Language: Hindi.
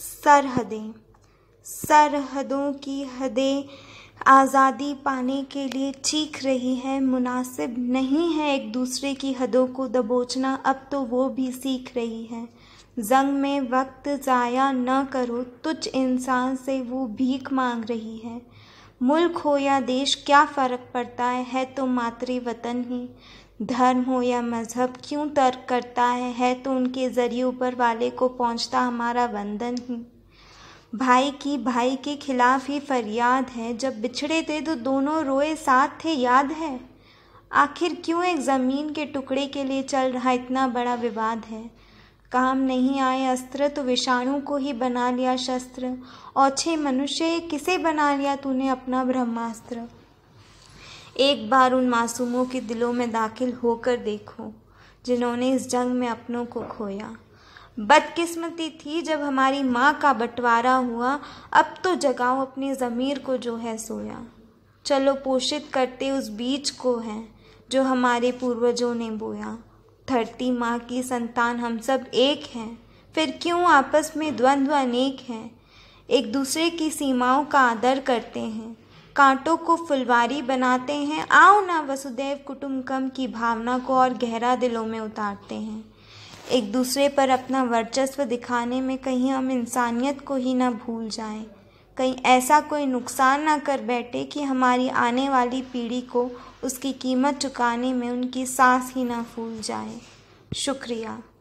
सरहदें सरहदों की हदें आज़ादी पाने के लिए चीख रही है मुनासिब नहीं है एक दूसरे की हदों को दबोचना अब तो वो भी सीख रही है जंग में वक्त ज़ाया न करो तुझ इंसान से वो भीख मांग रही है मुल्क हो या देश क्या फ़र्क पड़ता है है तो मातृ वतन ही धर्म हो या मज़हब क्यों तर्क करता है है तो उनके ज़रिए ऊपर वाले को पहुंचता हमारा वंदन ही भाई की भाई के खिलाफ ही फरियाद है जब बिछड़े थे तो दोनों रोए साथ थे याद है आखिर क्यों एक ज़मीन के टुकड़े के लिए चल रहा इतना बड़ा विवाद है काम नहीं आए अस्त्र तो विषाणु को ही बना लिया शस्त्र ओछे मनुष्य किसे बना लिया तूने अपना ब्रह्मास्त्र एक बार उन मासूमों के दिलों में दाखिल होकर देखो जिन्होंने इस जंग में अपनों को खोया बदकिस्मती थी जब हमारी माँ का बंटवारा हुआ अब तो जगाओ अपनी ज़मीर को जो है सोया चलो पोषित करते उस बीज को है जो हमारे पूर्वजों ने बोया धरती माँ की संतान हम सब एक हैं फिर क्यों आपस में द्वंद्व अनेक हैं एक दूसरे की सीमाओं का आदर करते हैं कांटों को फुलवारी बनाते हैं आओ ना वसुदेव कुटुम्बकम की भावना को और गहरा दिलों में उतारते हैं एक दूसरे पर अपना वर्चस्व दिखाने में कहीं हम इंसानियत को ही ना भूल जाएं कहीं ऐसा कोई नुकसान ना कर बैठे कि हमारी आने वाली पीढ़ी को उसकी कीमत चुकाने में उनकी सांस ही ना फूल जाए शुक्रिया